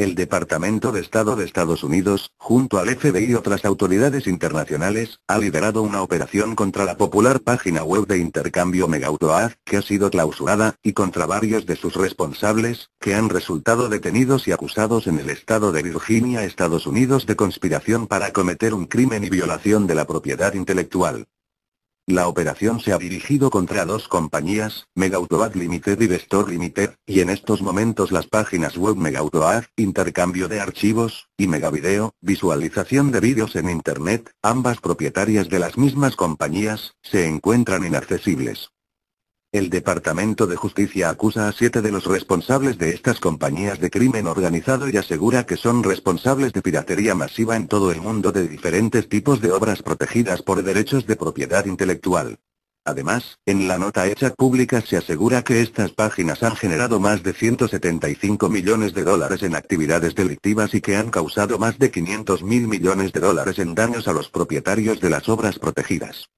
El Departamento de Estado de Estados Unidos, junto al FBI y otras autoridades internacionales, ha liderado una operación contra la popular página web de intercambio Megautoaz, que ha sido clausurada, y contra varios de sus responsables, que han resultado detenidos y acusados en el estado de Virginia, Estados Unidos de conspiración para cometer un crimen y violación de la propiedad intelectual. La operación se ha dirigido contra dos compañías, Megautoad Limited y Vestor Limited, y en estos momentos las páginas web Megautoad, intercambio de archivos, y Megavideo, visualización de vídeos en Internet, ambas propietarias de las mismas compañías, se encuentran inaccesibles. El Departamento de Justicia acusa a siete de los responsables de estas compañías de crimen organizado y asegura que son responsables de piratería masiva en todo el mundo de diferentes tipos de obras protegidas por derechos de propiedad intelectual. Además, en la nota hecha pública se asegura que estas páginas han generado más de 175 millones de dólares en actividades delictivas y que han causado más de 500 mil millones de dólares en daños a los propietarios de las obras protegidas.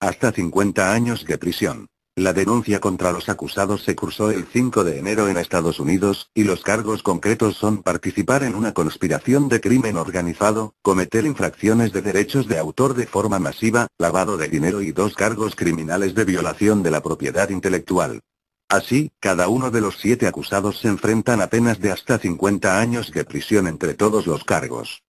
Hasta 50 años de prisión. La denuncia contra los acusados se cursó el 5 de enero en Estados Unidos, y los cargos concretos son participar en una conspiración de crimen organizado, cometer infracciones de derechos de autor de forma masiva, lavado de dinero y dos cargos criminales de violación de la propiedad intelectual. Así, cada uno de los siete acusados se enfrentan a penas de hasta 50 años de prisión entre todos los cargos.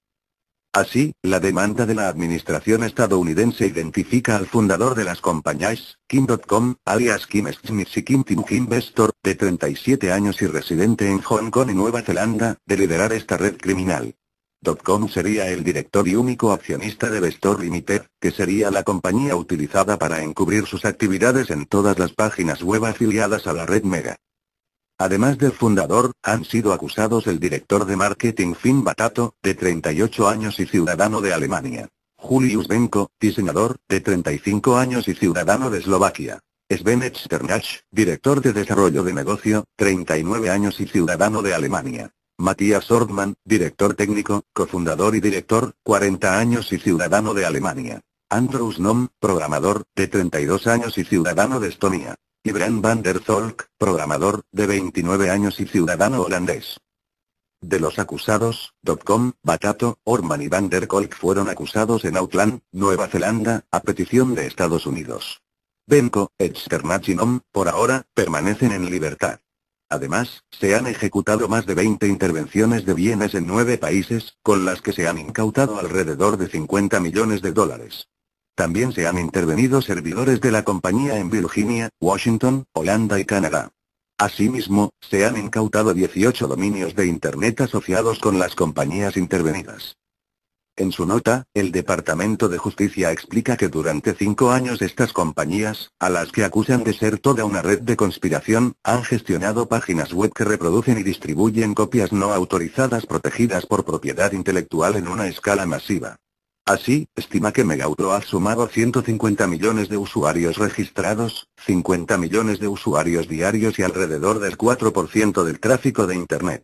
Así, la demanda de la administración estadounidense identifica al fundador de las compañías, Kim.com, alias Kim Smith y Kim Tim Investor, de 37 años y residente en Hong Kong y Nueva Zelanda, de liderar esta red criminal. Dotcom sería el director y único accionista de Vestor Limited, que sería la compañía utilizada para encubrir sus actividades en todas las páginas web afiliadas a la red Mega. Además del fundador, han sido acusados el director de marketing Finn Batato, de 38 años y ciudadano de Alemania. Julius Benko, diseñador, de 35 años y ciudadano de Eslovaquia. Sven Sternach, director de desarrollo de negocio, 39 años y ciudadano de Alemania. Matthias Ordman, director técnico, cofundador y director, 40 años y ciudadano de Alemania. Andrew Nom, programador, de 32 años y ciudadano de Estonia. Ibrahim van der Zolk, programador, de 29 años y ciudadano holandés. De los acusados, Dotcom, Batato, Orman y Van der Kolk fueron acusados en Auckland, Nueva Zelanda, a petición de Estados Unidos. Benko, Nom, por ahora, permanecen en libertad. Además, se han ejecutado más de 20 intervenciones de bienes en nueve países, con las que se han incautado alrededor de 50 millones de dólares. También se han intervenido servidores de la compañía en Virginia, Washington, Holanda y Canadá. Asimismo, se han incautado 18 dominios de Internet asociados con las compañías intervenidas. En su nota, el Departamento de Justicia explica que durante cinco años estas compañías, a las que acusan de ser toda una red de conspiración, han gestionado páginas web que reproducen y distribuyen copias no autorizadas protegidas por propiedad intelectual en una escala masiva. Así, estima que Megauro ha sumado 150 millones de usuarios registrados, 50 millones de usuarios diarios y alrededor del 4% del tráfico de Internet.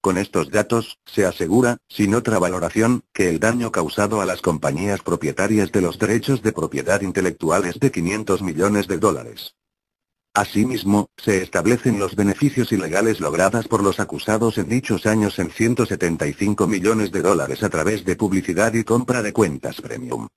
Con estos datos, se asegura, sin otra valoración, que el daño causado a las compañías propietarias de los derechos de propiedad intelectual es de 500 millones de dólares. Asimismo, se establecen los beneficios ilegales logradas por los acusados en dichos años en 175 millones de dólares a través de publicidad y compra de cuentas premium.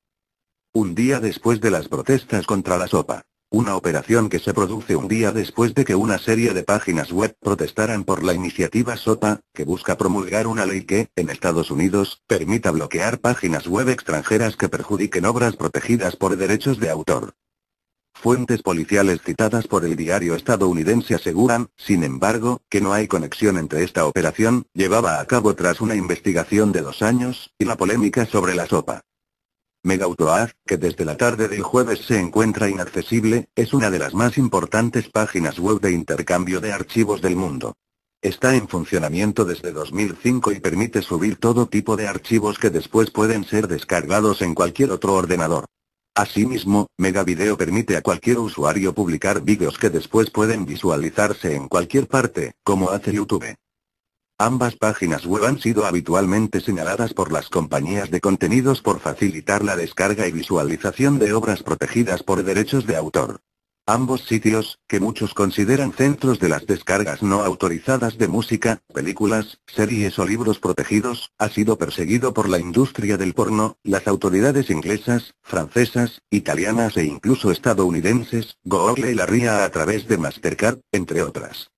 Un día después de las protestas contra la sopa. Una operación que se produce un día después de que una serie de páginas web protestaran por la iniciativa SOPA, que busca promulgar una ley que, en Estados Unidos, permita bloquear páginas web extranjeras que perjudiquen obras protegidas por derechos de autor. Fuentes policiales citadas por el diario estadounidense aseguran, sin embargo, que no hay conexión entre esta operación, llevada a cabo tras una investigación de dos años, y la polémica sobre la sopa. Megautoaz, que desde la tarde del jueves se encuentra inaccesible, es una de las más importantes páginas web de intercambio de archivos del mundo. Está en funcionamiento desde 2005 y permite subir todo tipo de archivos que después pueden ser descargados en cualquier otro ordenador. Asimismo, Megavideo permite a cualquier usuario publicar vídeos que después pueden visualizarse en cualquier parte, como hace YouTube. Ambas páginas web han sido habitualmente señaladas por las compañías de contenidos por facilitar la descarga y visualización de obras protegidas por derechos de autor. Ambos sitios, que muchos consideran centros de las descargas no autorizadas de música, películas, series o libros protegidos, ha sido perseguido por la industria del porno, las autoridades inglesas, francesas, italianas e incluso estadounidenses, Google y la RIA a través de Mastercard, entre otras.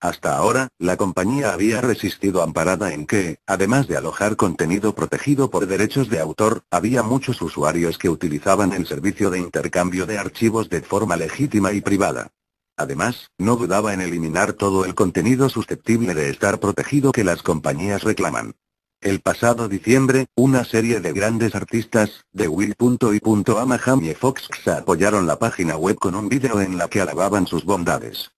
Hasta ahora, la compañía había resistido amparada en que, además de alojar contenido protegido por derechos de autor, había muchos usuarios que utilizaban el servicio de intercambio de archivos de forma legítima y privada. Además, no dudaba en eliminar todo el contenido susceptible de estar protegido que las compañías reclaman. El pasado diciembre, una serie de grandes artistas, de Will.i.amaham y Fox apoyaron la página web con un vídeo en la que alababan sus bondades.